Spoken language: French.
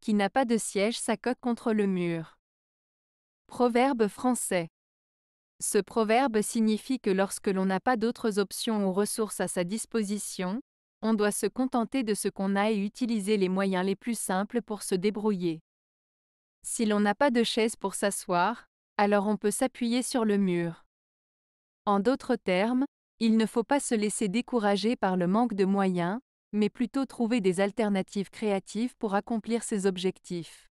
qui n'a pas de siège s'accote contre le mur. Proverbe français. Ce proverbe signifie que lorsque l'on n'a pas d'autres options ou ressources à sa disposition, on doit se contenter de ce qu'on a et utiliser les moyens les plus simples pour se débrouiller. Si l'on n'a pas de chaise pour s'asseoir, alors on peut s'appuyer sur le mur. En d'autres termes, il ne faut pas se laisser décourager par le manque de moyens, mais plutôt trouver des alternatives créatives pour accomplir ses objectifs.